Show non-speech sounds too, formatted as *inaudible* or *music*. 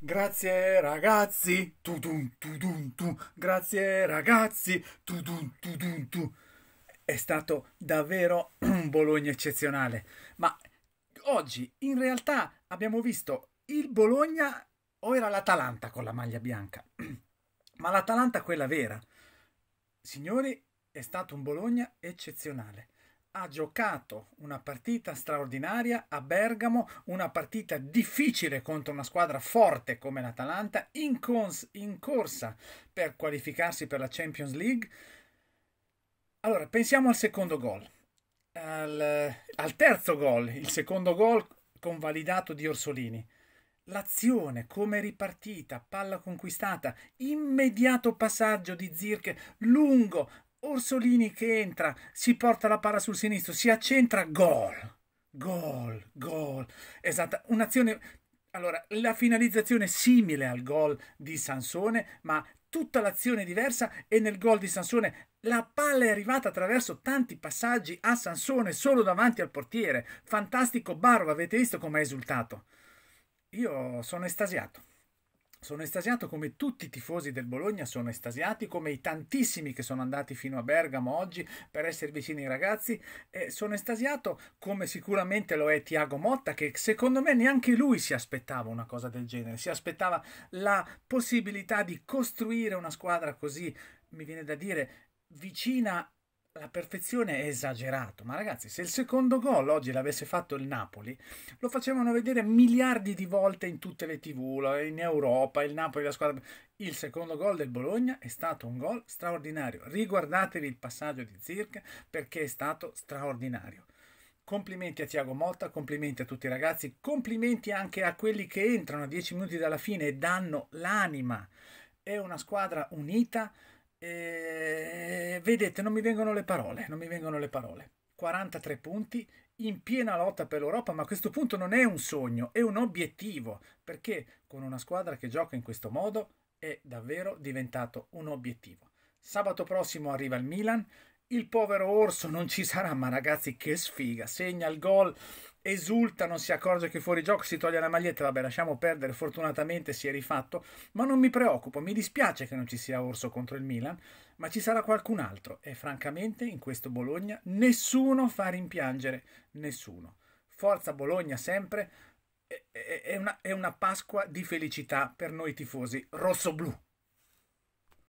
Grazie ragazzi, tu dun, tu dun, tu. grazie ragazzi, tu dun, tu dun, tu. È stato davvero *clears throat* un Bologna eccezionale, ma oggi in realtà abbiamo visto il Bologna o era l'Atalanta con la maglia bianca, *clears throat* ma l'Atalanta quella vera. Signori, è stato un Bologna eccezionale ha giocato una partita straordinaria a Bergamo, una partita difficile contro una squadra forte come l'Atalanta, in, cons- in corsa per qualificarsi per la Champions League. Allora, pensiamo al secondo gol, al, al terzo gol, il secondo gol convalidato di Orsolini. L'azione, come ripartita, palla conquistata, immediato passaggio di Zirke lungo Orsolini che entra, si porta la palla sul sinistro, si accentra, gol, gol, gol. Esatto, un'azione... Allora, la finalizzazione simile al gol di Sansone, ma tutta l'azione diversa e nel gol di Sansone la palla è arrivata attraverso tanti passaggi a Sansone solo davanti al portiere. Fantastico Barro, avete visto come è esultato? Io sono estasiato. Sono estasiato come tutti i tifosi del Bologna sono estasiati, come i tantissimi che sono andati fino a Bergamo oggi per essere vicini ai ragazzi. Eh, sono estasiato come sicuramente lo è Tiago Motta, che secondo me neanche lui si aspettava una cosa del genere. Si aspettava la possibilità di costruire una squadra così, mi viene da dire, vicina la perfezione è esagerato, ma ragazzi, se il secondo gol oggi l'avesse fatto il Napoli, lo facevano vedere miliardi di volte in tutte le tv, in Europa, il Napoli, la squadra... Il secondo gol del Bologna è stato un gol straordinario. Riguardatevi il passaggio di Zirk perché è stato straordinario. Complimenti a Tiago Motta, complimenti a tutti i ragazzi, complimenti anche a quelli che entrano a 10 minuti dalla fine e danno l'anima. È una squadra unita, eh, vedete, non mi vengono le parole, non mi vengono le parole. 43 punti in piena lotta per l'Europa, ma a questo punto non è un sogno, è un obiettivo, perché con una squadra che gioca in questo modo è davvero diventato un obiettivo. Sabato prossimo arriva il Milan, il povero Orso non ci sarà, ma ragazzi che sfiga, segna il gol esulta, non si accorge che fuori gioco si toglie la maglietta, vabbè lasciamo perdere, fortunatamente si è rifatto, ma non mi preoccupo, mi dispiace che non ci sia Orso contro il Milan, ma ci sarà qualcun altro e francamente in questo Bologna nessuno fa rimpiangere nessuno. Forza Bologna sempre, è una, è una Pasqua di felicità per noi tifosi rossoblù.